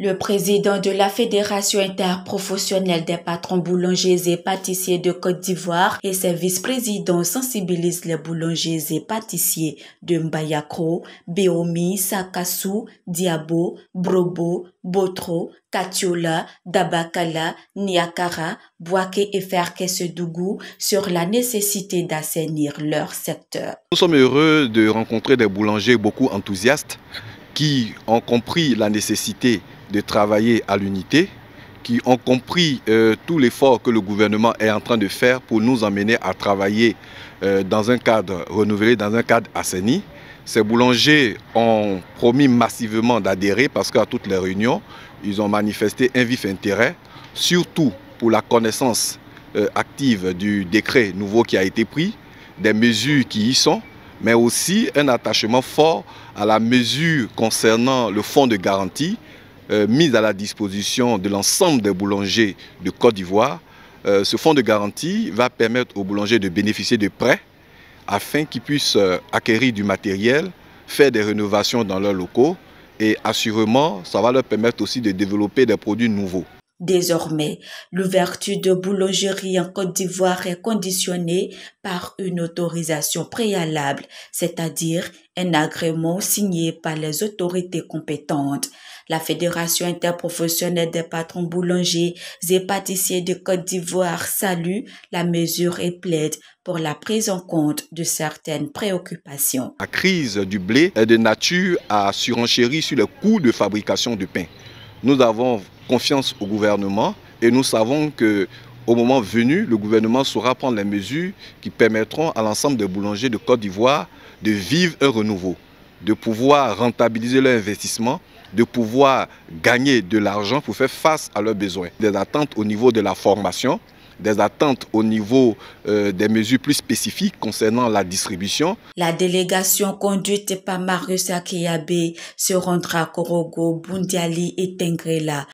Le président de la Fédération interprofessionnelle des patrons boulangers et pâtissiers de Côte d'Ivoire et ses vice-présidents sensibilisent les boulangers et pâtissiers de Mbayakro, Beomi, Sakassou, Diabo, Brobo, Botro, Katiola, Dabakala, Niakara, Boaké et Ferkesudougou sur la nécessité d'assainir leur secteur. Nous sommes heureux de rencontrer des boulangers beaucoup enthousiastes qui ont compris la nécessité de travailler à l'unité, qui ont compris euh, tout l'effort que le gouvernement est en train de faire pour nous emmener à travailler euh, dans un cadre renouvelé, dans un cadre assaini. Ces boulangers ont promis massivement d'adhérer parce qu'à toutes les réunions, ils ont manifesté un vif intérêt, surtout pour la connaissance euh, active du décret nouveau qui a été pris, des mesures qui y sont, mais aussi un attachement fort à la mesure concernant le fonds de garantie euh, mise à la disposition de l'ensemble des boulangers de Côte d'Ivoire, euh, ce fonds de garantie va permettre aux boulangers de bénéficier de prêts afin qu'ils puissent euh, acquérir du matériel, faire des rénovations dans leurs locaux et assurément, ça va leur permettre aussi de développer des produits nouveaux. Désormais, l'ouverture de boulangerie en Côte d'Ivoire est conditionnée par une autorisation préalable, c'est-à-dire un agrément signé par les autorités compétentes la Fédération interprofessionnelle des patrons boulangers et pâtissiers de Côte d'Ivoire salue la mesure et plaide pour la prise en compte de certaines préoccupations. La crise du blé est de nature à surenchérir sur les coûts de fabrication du pain. Nous avons confiance au gouvernement et nous savons que au moment venu, le gouvernement saura prendre les mesures qui permettront à l'ensemble des boulangers de Côte d'Ivoire de vivre un renouveau, de pouvoir rentabiliser leur investissement de pouvoir gagner de l'argent pour faire face à leurs besoins. Des attentes au niveau de la formation, des attentes au niveau euh, des mesures plus spécifiques concernant la distribution. La délégation conduite par Marius Akiabe se rendra à Korogo, Bundiali et Tengrela.